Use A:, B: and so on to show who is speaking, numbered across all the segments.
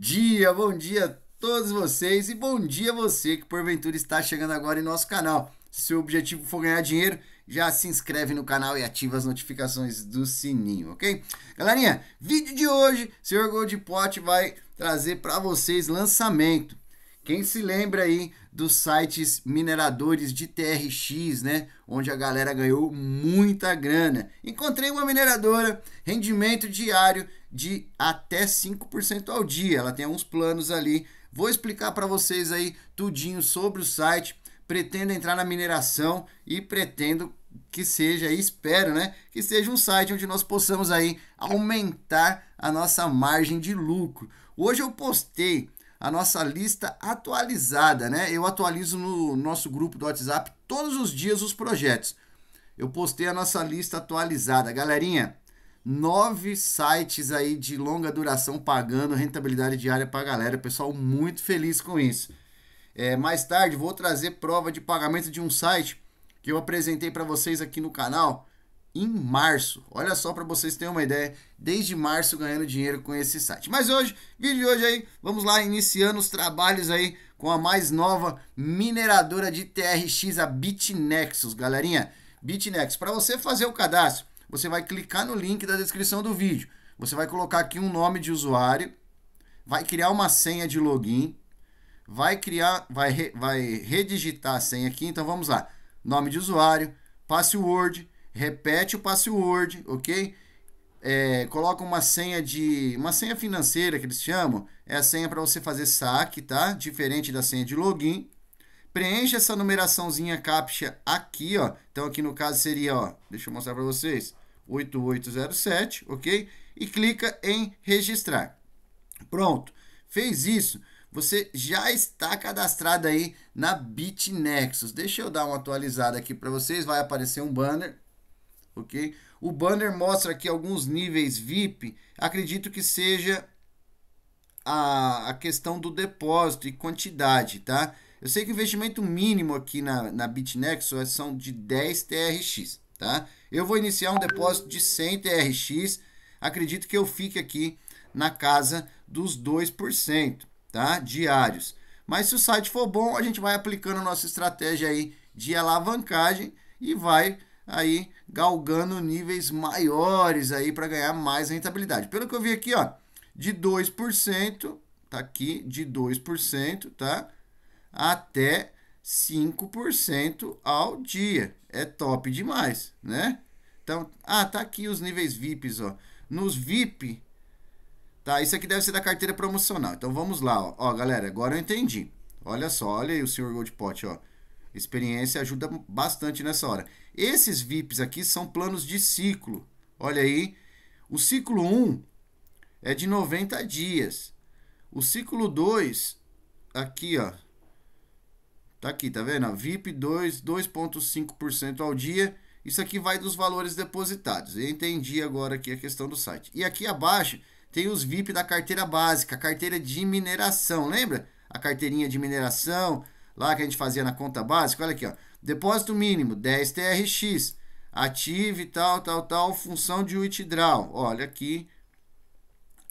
A: dia, bom dia a todos vocês e bom dia a você que porventura está chegando agora em nosso canal. Se seu objetivo for ganhar dinheiro, já se inscreve no canal e ativa as notificações do sininho, ok? Galerinha, vídeo de hoje, Sr. Goldpot vai trazer para vocês lançamento. Quem se lembra aí dos sites mineradores de TRX, né? Onde a galera ganhou muita grana. Encontrei uma mineradora, rendimento diário de até 5% ao dia. Ela tem alguns planos ali. Vou explicar para vocês aí tudinho sobre o site. Pretendo entrar na mineração e pretendo que seja, espero, né, que seja um site onde nós possamos aí aumentar a nossa margem de lucro. Hoje eu postei a nossa lista atualizada, né? Eu atualizo no nosso grupo do WhatsApp todos os dias os projetos. Eu postei a nossa lista atualizada. Galerinha, nove sites aí de longa duração pagando rentabilidade diária para a galera. Pessoal, muito feliz com isso. É, mais tarde vou trazer prova de pagamento de um site que eu apresentei para vocês aqui no canal em março. Olha só para vocês terem uma ideia, desde março ganhando dinheiro com esse site. Mas hoje, vídeo de hoje aí, vamos lá iniciando os trabalhos aí com a mais nova mineradora de TRX, a BitNexus, galerinha. BitNexus, para você fazer o cadastro você vai clicar no link da descrição do vídeo. Você vai colocar aqui um nome de usuário, vai criar uma senha de login, vai criar, vai, re, vai redigitar a senha aqui. Então vamos lá. Nome de usuário, password, repete o password, ok? É, coloca uma senha de. Uma senha financeira que eles chamam. É a senha para você fazer saque, tá? Diferente da senha de login. Preencha essa numeraçãozinha captcha aqui, ó. Então aqui no caso seria, ó. Deixa eu mostrar para vocês. 8807, ok? E clica em registrar. Pronto, fez isso, você já está cadastrado aí na BitNexus. Deixa eu dar uma atualizada aqui para vocês, vai aparecer um banner, ok? O banner mostra aqui alguns níveis VIP, acredito que seja a, a questão do depósito e quantidade, tá? Eu sei que o investimento mínimo aqui na, na BitNexus é, são de 10 TRX, tá? Eu vou iniciar um depósito de 100 TRX, acredito que eu fique aqui na casa dos 2%, tá? Diários. Mas se o site for bom, a gente vai aplicando a nossa estratégia aí de alavancagem e vai aí galgando níveis maiores aí para ganhar mais rentabilidade. Pelo que eu vi aqui, ó, de 2%, tá aqui, de 2%, tá? Até 5% ao dia. É top demais, né? Então, ah, tá aqui os níveis VIPs, ó. Nos VIP, tá? Isso aqui deve ser da carteira promocional. Então, vamos lá, ó. ó galera, agora eu entendi. Olha só, olha aí o senhor Goldpot, ó. Experiência ajuda bastante nessa hora. Esses VIPs aqui são planos de ciclo. Olha aí. O ciclo 1 é de 90 dias. O ciclo 2, aqui, ó, Tá aqui, tá vendo? VIP 2,5% ao dia. Isso aqui vai dos valores depositados. Eu entendi agora aqui a questão do site. E aqui abaixo tem os VIP da carteira básica, a carteira de mineração. Lembra? A carteirinha de mineração, lá que a gente fazia na conta básica. Olha aqui, ó. Depósito mínimo, 10 TRX. Ative tal, tal, tal, função de withdrawal. Olha aqui,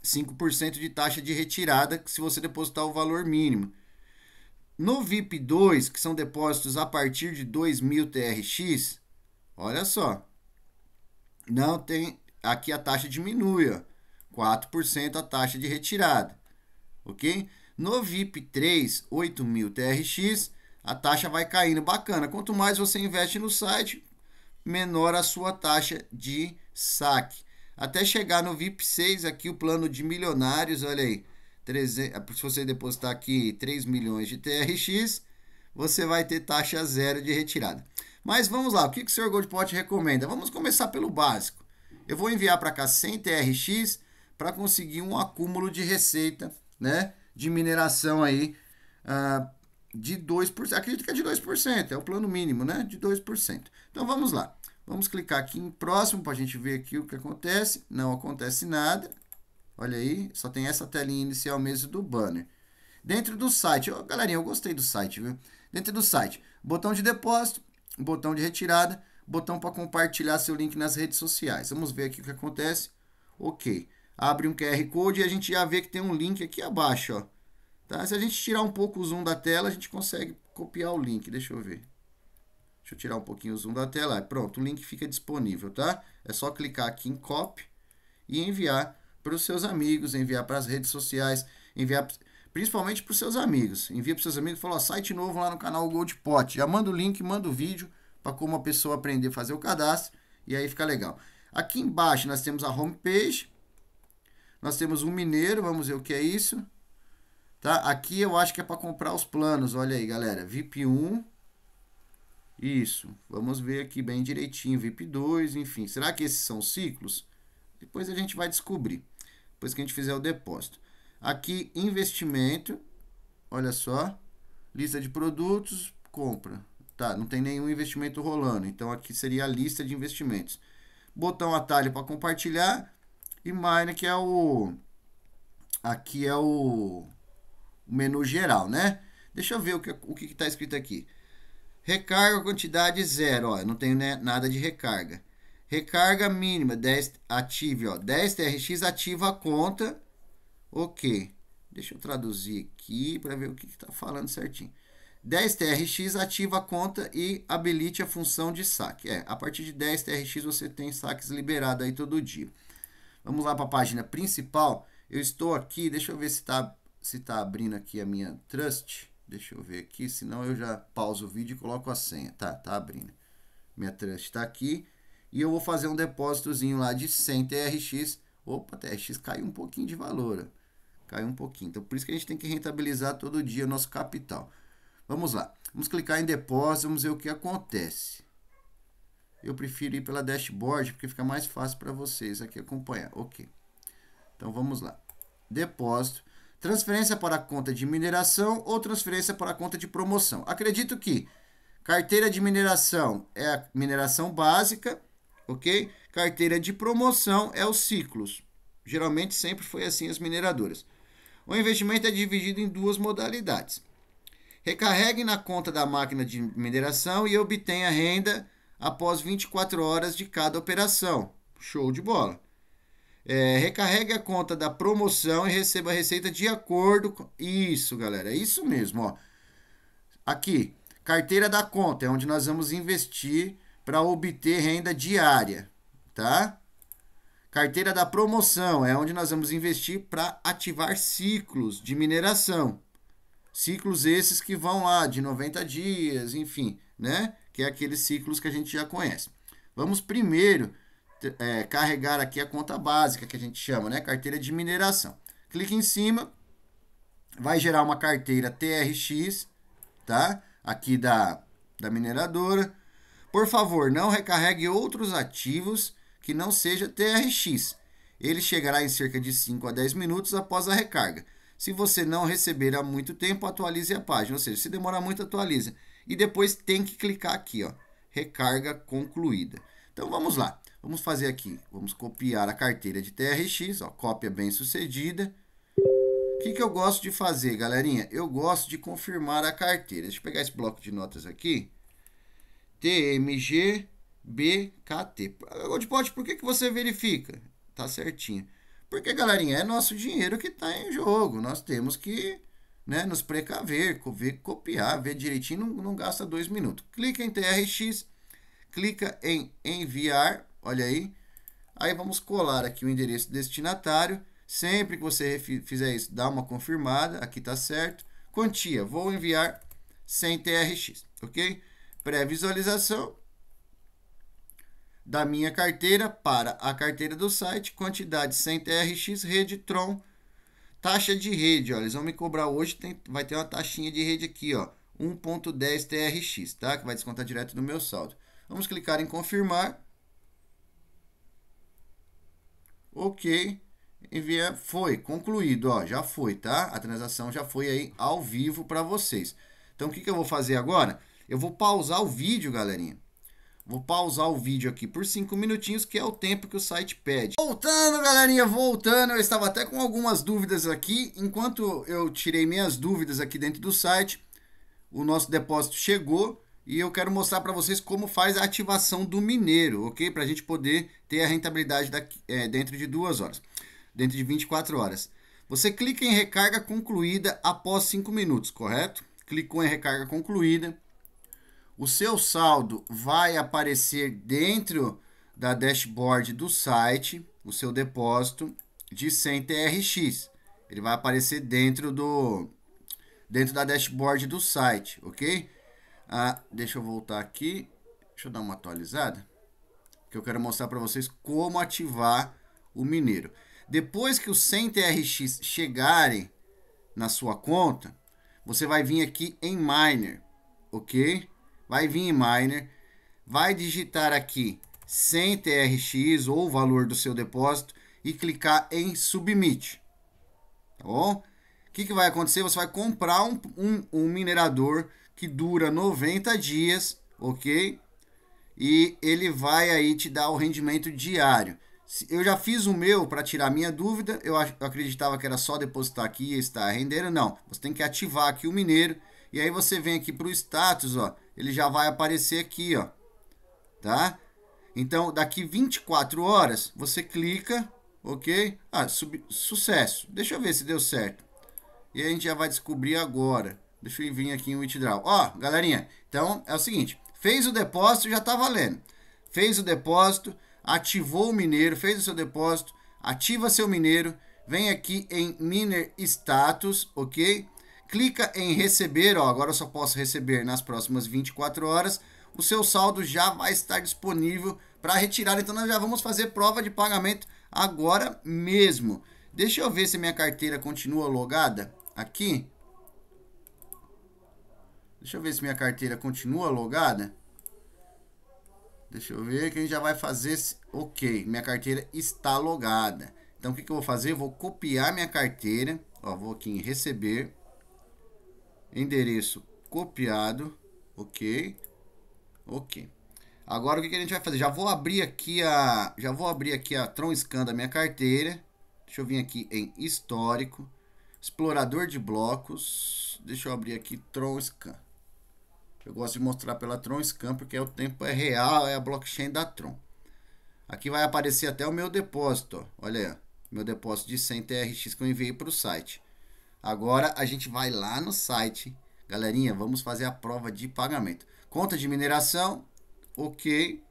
A: 5% de taxa de retirada se você depositar o valor mínimo. No VIP 2, que são depósitos a partir de 2.000 TRX, olha só, não tem, aqui a taxa diminui, ó, 4% a taxa de retirada, ok? No VIP 3, 8.000 TRX, a taxa vai caindo, bacana. Quanto mais você investe no site, menor a sua taxa de saque. Até chegar no VIP 6 aqui, o plano de milionários, olha aí, 300, ah, se você depositar aqui 3 milhões de TRX, você vai ter taxa zero de retirada. Mas vamos lá, o que, que o Sr. Goldpot recomenda? Vamos começar pelo básico. Eu vou enviar para cá 100 TRX para conseguir um acúmulo de receita né, de mineração aí uh, de 2%. Acredito que é de 2%, é o plano mínimo, né? De 2%. Então vamos lá. Vamos clicar aqui em próximo para a gente ver aqui o que acontece. Não acontece nada. Olha aí, só tem essa telinha inicial mesmo do banner. Dentro do site, ó, galerinha, eu gostei do site, viu? Dentro do site, botão de depósito, botão de retirada, botão para compartilhar seu link nas redes sociais. Vamos ver aqui o que acontece. Ok. Abre um QR Code e a gente já vê que tem um link aqui abaixo, ó. Tá? Se a gente tirar um pouco o zoom da tela, a gente consegue copiar o link. Deixa eu ver. Deixa eu tirar um pouquinho o zoom da tela. Pronto, o link fica disponível, tá? É só clicar aqui em copy e enviar para os seus amigos, enviar para as redes sociais, enviar principalmente para os seus amigos. Envia para os seus amigos, falou site novo lá no canal Goldpot. Já manda o link, manda o vídeo para como a pessoa aprender a fazer o cadastro e aí fica legal. Aqui embaixo nós temos a homepage. Nós temos um mineiro, vamos ver o que é isso. Tá? Aqui eu acho que é para comprar os planos, olha aí, galera. VIP 1. Isso. Vamos ver aqui bem direitinho, VIP 2, enfim. Será que esses são ciclos? Depois a gente vai descobrir depois que a gente fizer o depósito. Aqui, investimento, olha só, lista de produtos, compra. Tá, não tem nenhum investimento rolando, então aqui seria a lista de investimentos. Botão atalho para compartilhar e Mine, que é o... Aqui é o menu geral, né? Deixa eu ver o que o que está escrito aqui. Recarga quantidade zero, ó, não tenho né, nada de recarga. Recarga mínima, 10, ative, ó. 10 TRX ativa a conta. Ok. Deixa eu traduzir aqui para ver o que está falando certinho. 10 TRX ativa a conta e habilite a função de saque. É, a partir de 10 TRX você tem saques liberados aí todo dia. Vamos lá para a página principal. Eu estou aqui, deixa eu ver se está se tá abrindo aqui a minha Trust. Deixa eu ver aqui, senão eu já pauso o vídeo e coloco a senha. Tá, tá abrindo. Minha Trust está aqui e eu vou fazer um depósitozinho lá de 100 TRX. Opa, TRX caiu um pouquinho de valor, caiu um pouquinho. Então, por isso que a gente tem que rentabilizar todo dia o nosso capital. Vamos lá, vamos clicar em depósito, vamos ver o que acontece. Eu prefiro ir pela dashboard, porque fica mais fácil para vocês aqui acompanhar. Ok, então vamos lá. Depósito, transferência para a conta de mineração ou transferência para a conta de promoção. Acredito que carteira de mineração é a mineração básica, ok? Carteira de promoção é os ciclos. Geralmente sempre foi assim as mineradoras. O investimento é dividido em duas modalidades. Recarregue na conta da máquina de mineração e obtenha renda após 24 horas de cada operação. Show de bola. É, recarregue a conta da promoção e receba a receita de acordo com. Isso, galera. É isso mesmo. Ó. Aqui, carteira da conta, é onde nós vamos investir para obter renda diária, tá? Carteira da promoção é onde nós vamos investir para ativar ciclos de mineração. Ciclos esses que vão lá de 90 dias, enfim, né? Que é aqueles ciclos que a gente já conhece. Vamos primeiro é, carregar aqui a conta básica, que a gente chama, né? Carteira de mineração. Clique em cima, vai gerar uma carteira TRX, tá? Aqui da, da mineradora por favor, não recarregue outros ativos que não seja TRX. Ele chegará em cerca de 5 a 10 minutos após a recarga. Se você não receber há muito tempo, atualize a página. Ou seja, se demorar muito, atualize E depois tem que clicar aqui, ó. Recarga concluída. Então vamos lá. Vamos fazer aqui. Vamos copiar a carteira de TRX. Ó, cópia bem sucedida. O que, que eu gosto de fazer, galerinha? Eu gosto de confirmar a carteira. Deixa eu pegar esse bloco de notas aqui. TMGBKT. BKT. por que, que você verifica? Tá certinho. Porque, galerinha, é nosso dinheiro que está em jogo. Nós temos que né, nos precaver, ver, copiar, ver direitinho, não, não gasta dois minutos. Clica em TRX, clica em enviar, olha aí. Aí vamos colar aqui o endereço destinatário. Sempre que você fizer isso, dá uma confirmada, aqui tá certo. Quantia, vou enviar sem TRX, ok? pré-visualização da minha carteira para a carteira do site, quantidade 100 TRX, rede Tron, taxa de rede, ó, eles vão me cobrar hoje, tem, vai ter uma taxinha de rede aqui, ó, 1.10 TRX, tá? Que vai descontar direto do meu saldo. Vamos clicar em confirmar. OK. Envia, foi concluído, ó, já foi, tá? A transação já foi aí ao vivo para vocês. Então o que que eu vou fazer agora? Eu vou pausar o vídeo, galerinha. Vou pausar o vídeo aqui por 5 minutinhos, que é o tempo que o site pede. Voltando, galerinha, voltando. Eu estava até com algumas dúvidas aqui. Enquanto eu tirei minhas dúvidas aqui dentro do site, o nosso depósito chegou. E eu quero mostrar para vocês como faz a ativação do mineiro, ok? Para a gente poder ter a rentabilidade daqui, é, dentro de duas horas, dentro de 24 horas. Você clica em recarga concluída após 5 minutos, correto? Clicou em recarga concluída o seu saldo vai aparecer dentro da dashboard do site, o seu depósito de 100 TRX. Ele vai aparecer dentro do dentro da dashboard do site, ok? Ah, deixa eu voltar aqui, deixa eu dar uma atualizada, que eu quero mostrar para vocês como ativar o Mineiro. Depois que os 100 TRX chegarem na sua conta, você vai vir aqui em Miner, ok? vai vir em miner, vai digitar aqui 100 TRX ou o valor do seu depósito e clicar em submit. Tá bom? O que, que vai acontecer? Você vai comprar um, um, um minerador que dura 90 dias, ok? E ele vai aí te dar o rendimento diário. Eu já fiz o meu para tirar minha dúvida. Eu acreditava que era só depositar aqui e estar rendendo. Não, você tem que ativar aqui o mineiro e aí você vem aqui para o status, ó, ele já vai aparecer aqui, ó, tá? Então, daqui 24 horas, você clica, ok? Ah, sub, sucesso. Deixa eu ver se deu certo. E a gente já vai descobrir agora. Deixa eu vir aqui em Withdraw. Ó, galerinha, então é o seguinte, fez o depósito, já está valendo. Fez o depósito, ativou o mineiro, fez o seu depósito, ativa seu mineiro, vem aqui em Miner Status, ok? clica em receber, ó, agora eu só posso receber nas próximas 24 horas, o seu saldo já vai estar disponível para retirar, então nós já vamos fazer prova de pagamento agora mesmo. Deixa eu ver se minha carteira continua logada aqui. Deixa eu ver se minha carteira continua logada. Deixa eu ver que a gente já vai fazer... Ok, minha carteira está logada. Então, o que, que eu vou fazer? Eu vou copiar minha carteira. Ó, vou aqui em receber endereço copiado, ok, ok. Agora o que, que a gente vai fazer? Já vou abrir aqui a, já vou abrir aqui a Tron Scan da minha carteira. Deixa eu vir aqui em histórico, explorador de blocos. Deixa eu abrir aqui Tron Scan. Eu gosto de mostrar pela Tron Scan porque é o tempo é real, é a blockchain da Tron. Aqui vai aparecer até o meu depósito, ó. olha aí, ó. meu depósito de 100 TRX que eu enviei para o site. Agora a gente vai lá no site. Galerinha, vamos fazer a prova de pagamento. Conta de mineração, ok.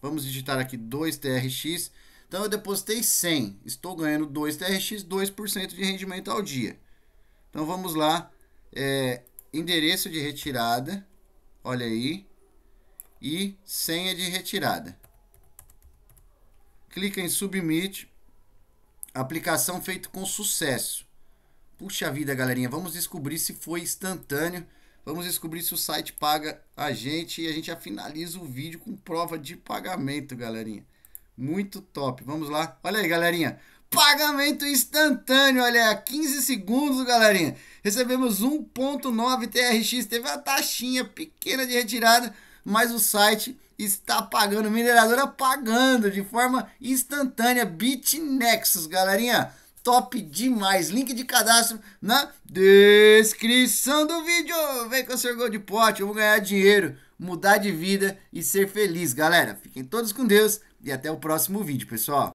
A: Vamos digitar aqui 2TRX. Então eu depositei 100, estou ganhando 2TRX, 2% de rendimento ao dia. Então vamos lá, é, endereço de retirada, olha aí, e senha de retirada. Clica em Submit, aplicação feita com sucesso. Puxa vida, galerinha, vamos descobrir se foi instantâneo. Vamos descobrir se o site paga a gente e a gente já finaliza o vídeo com prova de pagamento, galerinha. Muito top. Vamos lá. Olha aí, galerinha. Pagamento instantâneo, olha, aí, 15 segundos, galerinha. Recebemos 1.9 TRX, teve uma taxinha pequena de retirada, mas o site está pagando, mineradora pagando de forma instantânea, BitNexus, galerinha top demais. Link de cadastro na descrição do vídeo. Vem com o seu gol de eu vou ganhar dinheiro, mudar de vida e ser feliz, galera. Fiquem todos com Deus e até o próximo vídeo, pessoal.